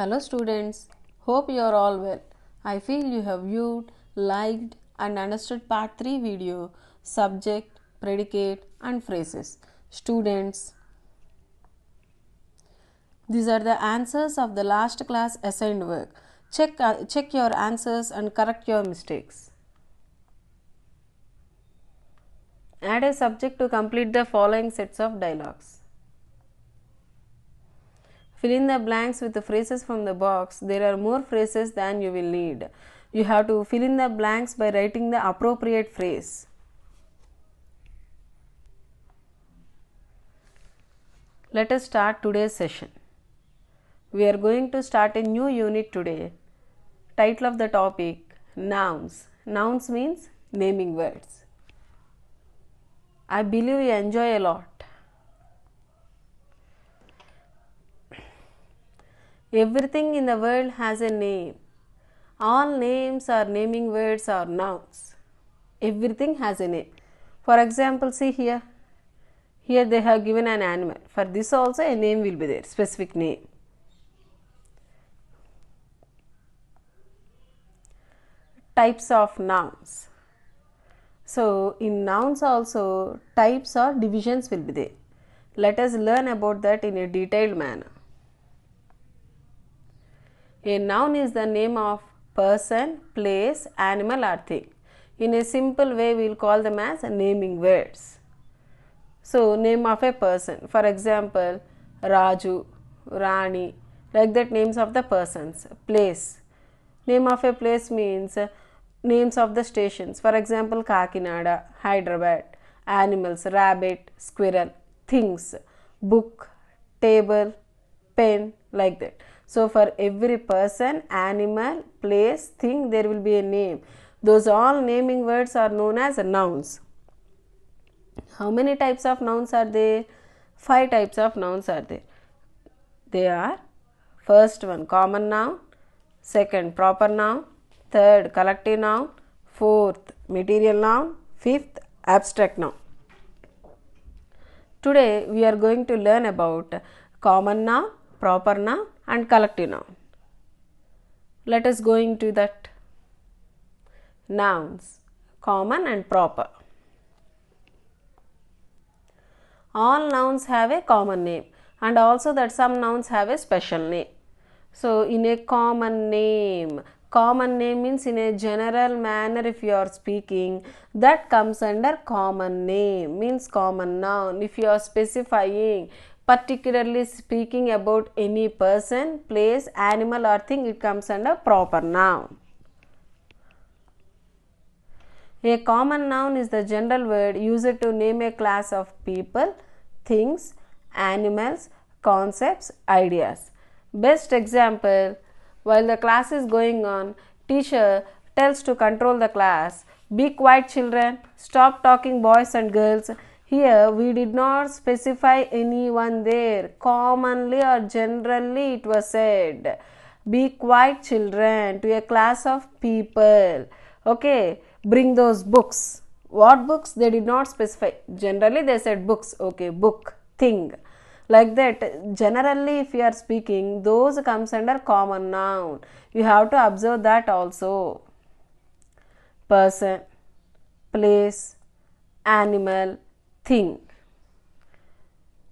Hello students, hope you are all well. I feel you have viewed, liked and understood part 3 video subject, predicate and phrases. Students, these are the answers of the last class assigned work. Check, uh, check your answers and correct your mistakes. Add a subject to complete the following sets of dialogues. Fill in the blanks with the phrases from the box. There are more phrases than you will need. You have to fill in the blanks by writing the appropriate phrase. Let us start today's session. We are going to start a new unit today. Title of the topic Nouns. Nouns means naming words. I believe you enjoy a lot. Everything in the world has a name. All names are naming words or nouns. Everything has a name. For example, see here. Here they have given an animal. For this also a name will be there, specific name. Types of nouns. So, in nouns also types or divisions will be there. Let us learn about that in a detailed manner. A noun is the name of person, place, animal or thing. In a simple way, we will call them as naming words. So, name of a person. For example, Raju, Rani, like that names of the persons. Place. Name of a place means names of the stations. For example, Kakinada, Hyderabad, animals, rabbit, squirrel, things, book, table, pen, like that. So for every person, animal, place, thing, there will be a name. Those all naming words are known as nouns. How many types of nouns are there? Five types of nouns are there. They are first one common noun, second proper noun, third collective noun, fourth material noun, fifth abstract noun. Today we are going to learn about common noun, proper noun and collective noun. Let us go into that nouns common and proper. All nouns have a common name and also that some nouns have a special name. So, in a common name, common name means in a general manner if you are speaking that comes under common name means common noun if you are specifying particularly speaking about any person, place, animal or thing, it comes under proper noun. A common noun is the general word used to name a class of people, things, animals, concepts, ideas. Best example, while the class is going on, teacher tells to control the class, be quiet children, stop talking boys and girls, here we did not specify anyone there. Commonly or generally it was said, be quiet children to a class of people. Okay, bring those books. What books? They did not specify. Generally they said books. Okay, book, thing. Like that, generally if you are speaking, those comes under common noun. You have to observe that also. Person, place, animal, thing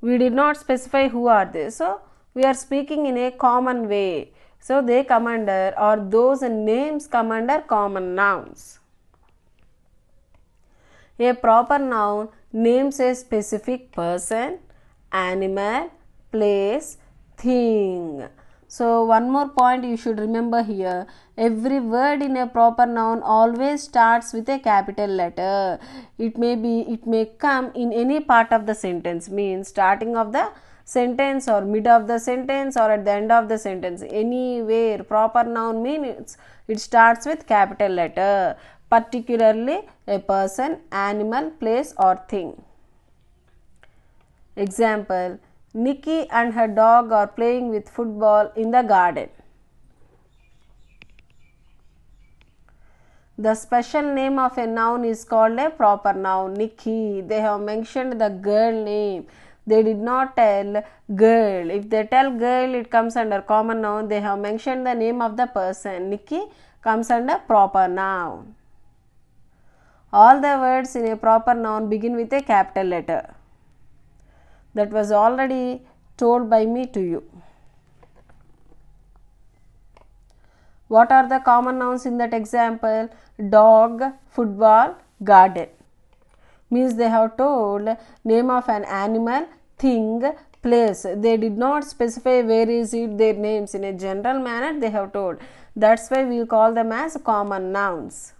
we did not specify who are they so we are speaking in a common way so they come under or those names come under common nouns a proper noun names a specific person animal place thing so one more point you should remember here. Every word in a proper noun always starts with a capital letter. It may be, it may come in any part of the sentence, means starting of the sentence or mid of the sentence or at the end of the sentence. Anywhere proper noun means it starts with capital letter, particularly a person, animal, place or thing. Example Nikki and her dog are playing with football in the garden. The special name of a noun is called a proper noun. Nikki, they have mentioned the girl name. They did not tell girl. If they tell girl, it comes under common noun. They have mentioned the name of the person. Nikki comes under proper noun. All the words in a proper noun begin with a capital letter that was already told by me to you. What are the common nouns in that example? Dog, football, garden. Means they have told name of an animal, thing, place. They did not specify where is it, their names. In a general manner, they have told. That's why we call them as common nouns.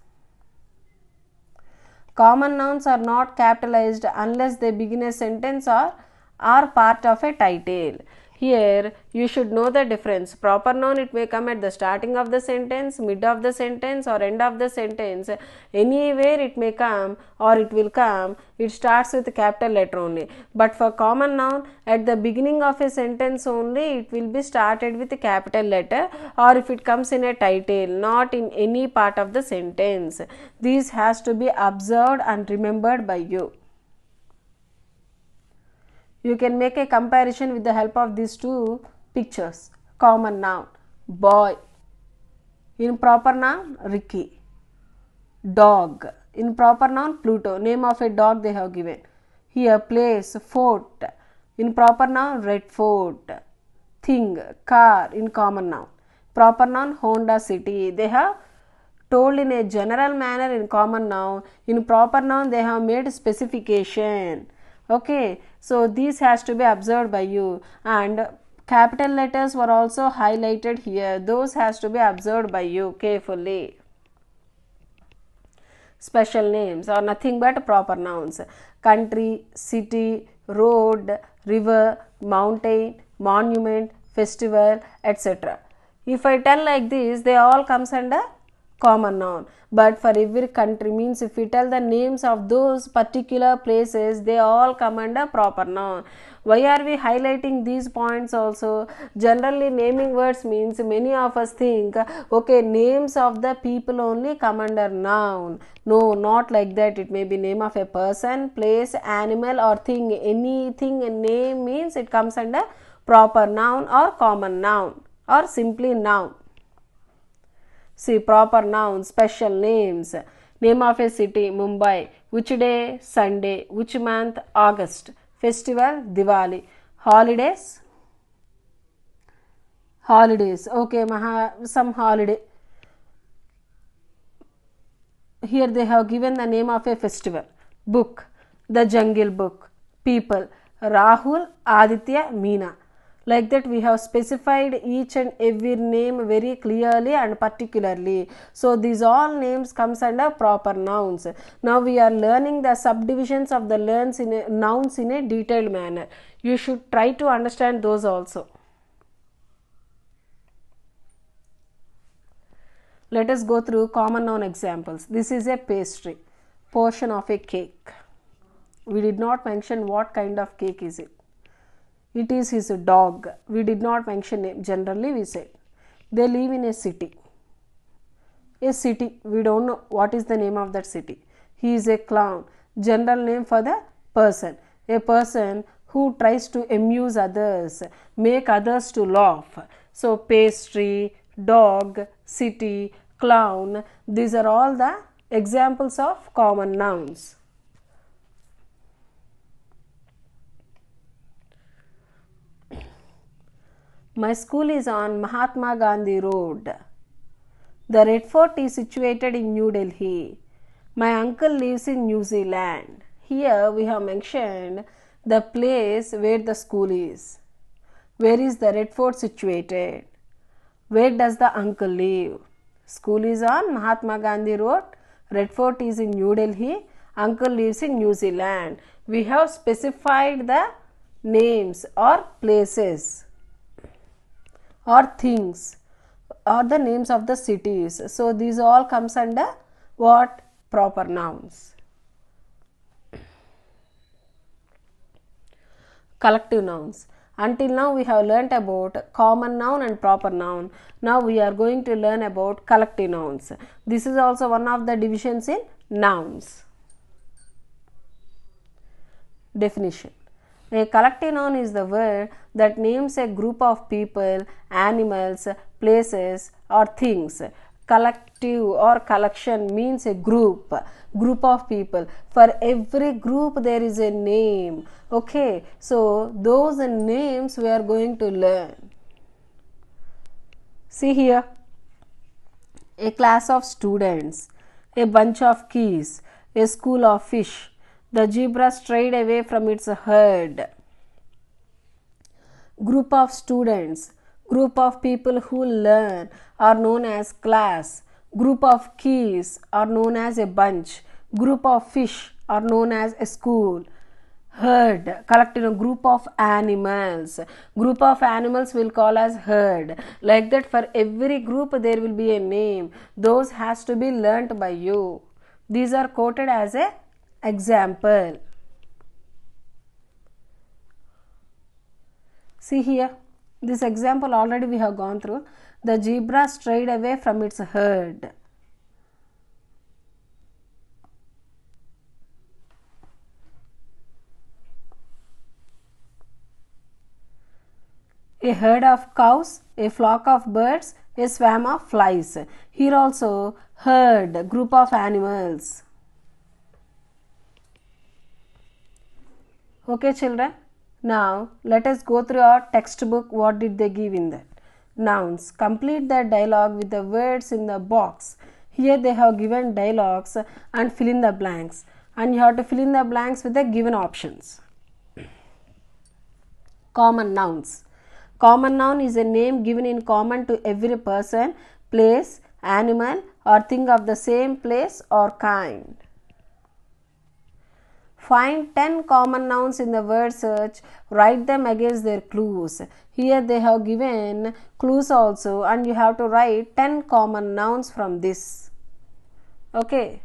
Common nouns are not capitalized unless they begin a sentence or are part of a title. Here you should know the difference. Proper noun it may come at the starting of the sentence, mid of the sentence or end of the sentence. Anywhere it may come or it will come. It starts with capital letter only. But for common noun at the beginning of a sentence only it will be started with a capital letter or if it comes in a title not in any part of the sentence. This has to be observed and remembered by you. You can make a comparison with the help of these two pictures. Common noun, boy. Improper noun, Ricky. Dog. Improper noun, Pluto. Name of a dog they have given. Here, place, fort. Improper noun, red fort. Thing, car, in common noun. Proper noun, Honda City. They have told in a general manner in common noun. In proper noun, they have made specification okay so this has to be observed by you and capital letters were also highlighted here those has to be observed by you carefully special names are nothing but proper nouns country city road river mountain monument festival etc if i tell like this they all comes under common noun but for every country means if we tell the names of those particular places they all come under proper noun why are we highlighting these points also generally naming words means many of us think okay names of the people only come under noun no not like that it may be name of a person place animal or thing anything a name means it comes under proper noun or common noun or simply noun See proper nouns, special names. Name of a city, Mumbai. Which day? Sunday. Which month? August. Festival, Diwali. Holidays? Holidays. Okay, Maha, some holiday. Here they have given the name of a festival. Book. The Jungle Book. People. Rahul, Aditya, Meena like that we have specified each and every name very clearly and particularly so these all names comes under proper nouns now we are learning the subdivisions of the learns in a, nouns in a detailed manner you should try to understand those also let us go through common noun examples this is a pastry portion of a cake we did not mention what kind of cake is it it is his dog. We did not mention name. Generally, we said they live in a city. A city. We don't know what is the name of that city. He is a clown. General name for the person. A person who tries to amuse others, make others to laugh. So, pastry, dog, city, clown, these are all the examples of common nouns. My school is on Mahatma Gandhi Road. The Red Fort is situated in New Delhi. My uncle lives in New Zealand. Here we have mentioned the place where the school is. Where is the Red Fort situated? Where does the uncle live? School is on Mahatma Gandhi Road. Red Fort is in New Delhi. Uncle lives in New Zealand. We have specified the names or places or things or the names of the cities. So these all comes under what proper nouns. Collective nouns. Until now we have learnt about common noun and proper noun. Now we are going to learn about collective nouns. This is also one of the divisions in nouns. Definition a collective noun is the word that names a group of people, animals, places, or things. Collective or collection means a group, group of people. For every group, there is a name. Okay, so those names we are going to learn. See here a class of students, a bunch of keys, a school of fish the zebra strayed away from its herd. Group of students. Group of people who learn are known as class. Group of keys are known as a bunch. Group of fish are known as a school herd collected a group of animals group of animals will call as herd like that for every group there will be a name those has to be learnt by you these are quoted as a Example See here, this example already we have gone through. The zebra strayed away from its herd. a herd of cows, a flock of birds, a swarm of flies. Here also herd, group of animals. Okay children, now let us go through our textbook what did they give in that. Nouns, complete the dialogue with the words in the box. Here they have given dialogues and fill in the blanks and you have to fill in the blanks with the given options. Common nouns. Common noun is a name given in common to every person, place, animal or thing of the same place or kind. Find 10 common nouns in the word search, write them against their clues. Here they have given clues also and you have to write 10 common nouns from this. Okay.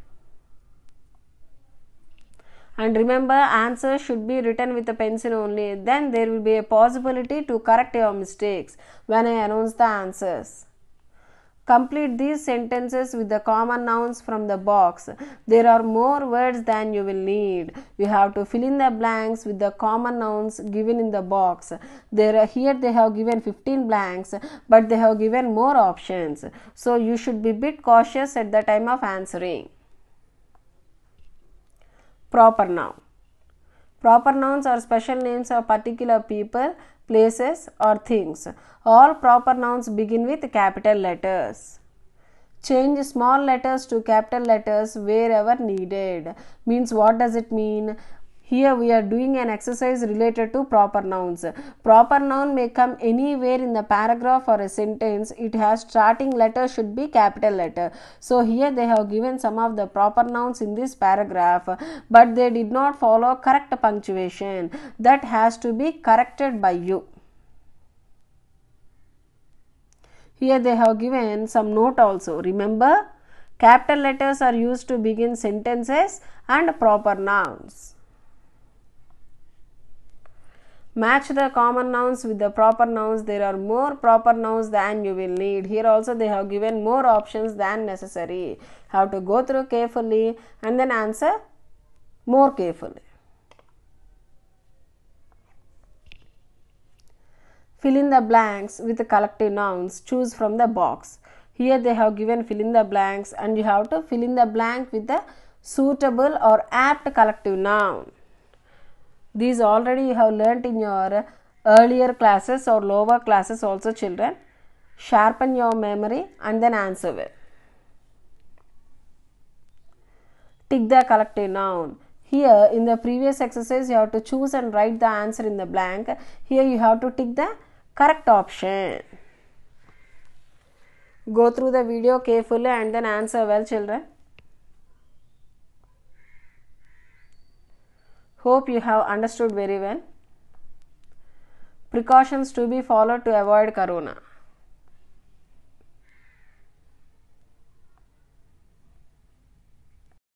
And remember answer should be written with a pencil only. Then there will be a possibility to correct your mistakes when I announce the answers. Complete these sentences with the common nouns from the box. There are more words than you will need. You have to fill in the blanks with the common nouns given in the box. There are, here they have given 15 blanks, but they have given more options. So you should be bit cautious at the time of answering. Proper noun. Proper nouns are special names of particular people places or things. All proper nouns begin with capital letters. Change small letters to capital letters wherever needed. Means what does it mean? here we are doing an exercise related to proper nouns proper noun may come anywhere in the paragraph or a sentence it has starting letter should be capital letter so here they have given some of the proper nouns in this paragraph but they did not follow correct punctuation that has to be corrected by you here they have given some note also remember capital letters are used to begin sentences and proper nouns Match the common nouns with the proper nouns. There are more proper nouns than you will need. Here also they have given more options than necessary. Have to go through carefully and then answer more carefully. Fill in the blanks with the collective nouns. Choose from the box. Here they have given fill in the blanks and you have to fill in the blank with the suitable or apt collective noun these already you have learnt in your earlier classes or lower classes also children sharpen your memory and then answer well tick the collective noun here in the previous exercise you have to choose and write the answer in the blank here you have to tick the correct option go through the video carefully and then answer well children Hope you have understood very well. Precautions to be followed to avoid corona.